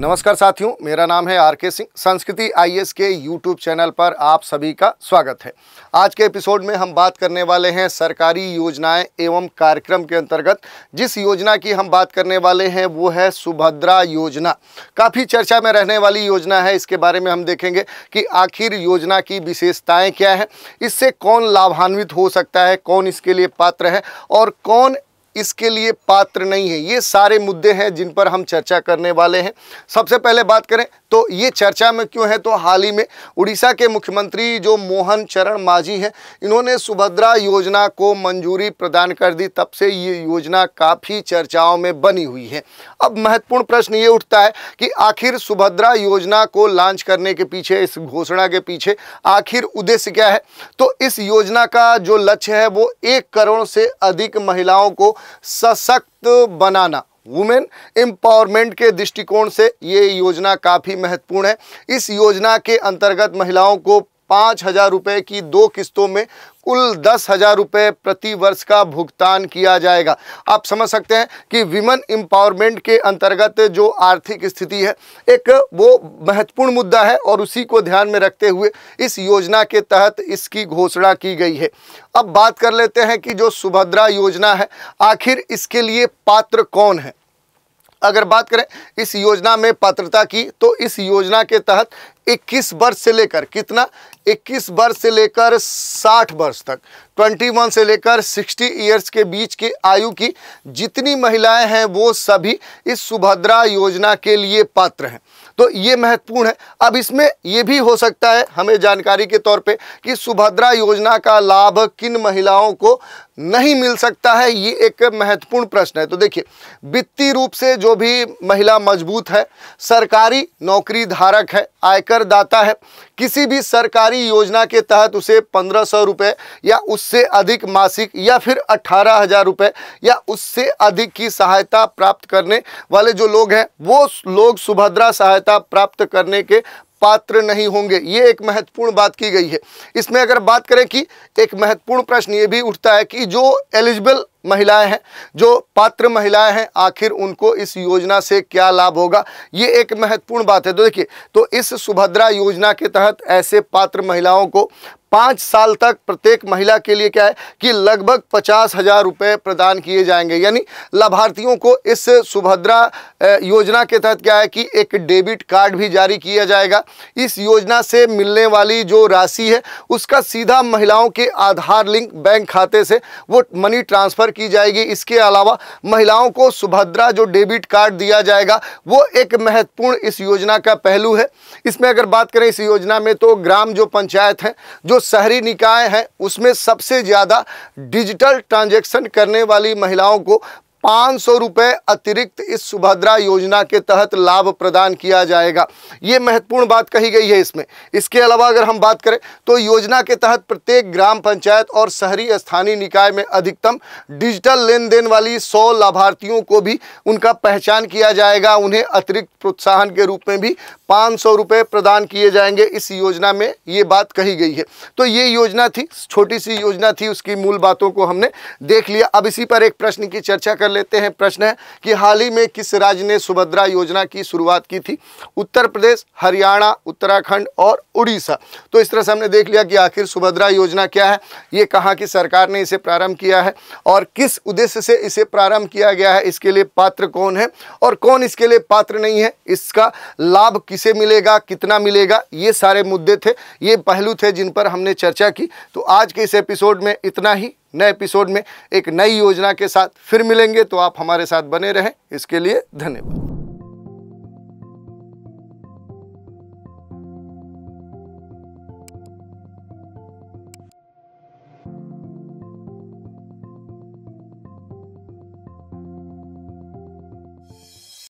नमस्कार साथियों मेरा नाम है आर के सिंह संस्कृति आईएएस के यूट्यूब चैनल पर आप सभी का स्वागत है आज के एपिसोड में हम बात करने वाले हैं सरकारी योजनाएं एवं कार्यक्रम के अंतर्गत जिस योजना की हम बात करने वाले हैं वो है सुभद्रा योजना काफ़ी चर्चा में रहने वाली योजना है इसके बारे में हम देखेंगे कि आखिर योजना की विशेषताएँ क्या हैं इससे कौन लाभान्वित हो सकता है कौन इसके लिए पात्र है और कौन इसके लिए पात्र नहीं है ये सारे मुद्दे हैं जिन पर हम चर्चा करने वाले हैं सबसे पहले बात करें तो ये चर्चा में क्यों है तो हाल ही में उड़ीसा के मुख्यमंत्री जो मोहन चरण मांझी हैं इन्होंने सुभद्रा योजना को मंजूरी प्रदान कर दी तब से ये योजना काफ़ी चर्चाओं में बनी हुई है अब महत्वपूर्ण प्रश्न ये उठता है कि आखिर सुभद्रा योजना को लॉन्च करने के पीछे इस घोषणा के पीछे आखिर उद्देश्य क्या है तो इस योजना का जो लक्ष्य है वो एक करोड़ से अधिक महिलाओं को सशक्त बनाना वुमेन एम्पावरमेंट के दृष्टिकोण से ये योजना काफ़ी महत्वपूर्ण है इस योजना के अंतर्गत महिलाओं को पाँच हज़ार रुपये की दो किस्तों में कुल दस हज़ार रुपये प्रति वर्ष का भुगतान किया जाएगा आप समझ सकते हैं कि विमेन एम्पावरमेंट के अंतर्गत जो आर्थिक स्थिति है एक वो महत्वपूर्ण मुद्दा है और उसी को ध्यान में रखते हुए इस योजना के तहत इसकी घोषणा की गई है अब बात कर लेते हैं कि जो सुभद्रा योजना है आखिर इसके लिए पात्र कौन है अगर बात करें इस योजना में पात्रता की तो इस योजना के तहत 21 वर्ष से लेकर कितना 21 वर्ष से लेकर 60 वर्ष तक 21 से लेकर 60 ईयर्स के बीच के आयु की जितनी महिलाएं हैं वो सभी इस सुभद्रा योजना के लिए पात्र हैं तो ये महत्वपूर्ण है अब इसमें ये भी हो सकता है हमें जानकारी के तौर पे कि सुभद्रा योजना का लाभ किन महिलाओं को नहीं मिल सकता है ये एक महत्वपूर्ण प्रश्न है तो देखिए वित्तीय रूप से जो भी महिला मजबूत है सरकारी नौकरी धारक है आयकर दाता है किसी भी सरकारी योजना के तहत उसे पंद्रह सौ रुपये या उससे अधिक मासिक या फिर अट्ठारह हज़ार रुपये या उससे अधिक की सहायता प्राप्त करने वाले जो लोग हैं वो लोग सुभद्रा सहायता प्राप्त करने के पात्र नहीं होंगे ये एक महत्वपूर्ण बात की गई है इसमें अगर बात करें कि एक महत्वपूर्ण प्रश्न ये भी उठता है कि जो एलिजिबल महिलाएं हैं जो पात्र महिलाएं हैं आखिर उनको इस योजना से क्या लाभ होगा ये एक महत्वपूर्ण बात है तो देखिए तो इस सुभद्रा योजना के तहत ऐसे पात्र महिलाओं को पाँच साल तक प्रत्येक महिला के लिए क्या है कि लगभग पचास हज़ार रुपये प्रदान किए जाएंगे यानी लाभार्थियों को इस सुभद्रा योजना के तहत क्या है कि एक डेबिट कार्ड भी जारी किया जाएगा इस योजना से मिलने वाली जो राशि है उसका सीधा महिलाओं के आधार लिंक बैंक खाते से वो मनी ट्रांसफ़र ऑफर की जाएगी इसके अलावा महिलाओं को सुभद्रा जो डेबिट कार्ड दिया जाएगा वो एक महत्वपूर्ण इस योजना का पहलू है इसमें अगर बात करें इस योजना में तो ग्राम जो पंचायत हैं जो शहरी निकाय हैं उसमें सबसे ज़्यादा डिजिटल ट्रांजेक्शन करने वाली महिलाओं को पाँच सौ रुपये अतिरिक्त इस सुभद्रा योजना के तहत लाभ प्रदान किया जाएगा ये महत्वपूर्ण बात कही गई है इसमें इसके अलावा अगर हम बात करें तो योजना के तहत प्रत्येक ग्राम पंचायत और शहरी स्थानीय निकाय में अधिकतम डिजिटल लेन देन वाली सौ लाभार्थियों को भी उनका पहचान किया जाएगा उन्हें अतिरिक्त प्रोत्साहन के रूप में भी पाँच सौ रुपये प्रदान किए जाएंगे इस योजना में ये बात कही गई है तो ये योजना थी छोटी सी योजना थी उसकी मूल बातों को हमने देख लिया अब इसी पर एक प्रश्न की चर्चा कर कर लेते हैं प्रश्न है कि हाल ही में किस राज्य ने सुभद्रा योजना की शुरुआत की थी उत्तर प्रदेश हरियाणा उत्तराखंड और उड़ीसा तो इस तरह से हमने देख लिया कि आखिर सुभद्रा योजना क्या है ये कहाँ की सरकार ने इसे प्रारंभ किया है और किस उद्देश्य से इसे प्रारंभ किया गया है इसके लिए पात्र कौन है और कौन इसके लिए पात्र नहीं है इसका लाभ किसे मिलेगा कितना मिलेगा ये सारे मुद्दे थे ये पहलू थे जिन पर हमने चर्चा की तो आज के इस एपिसोड में इतना ही नए एपिसोड में एक नई योजना के साथ फिर मिलेंगे तो आप हमारे साथ बने रहें इसके लिए धन्यवाद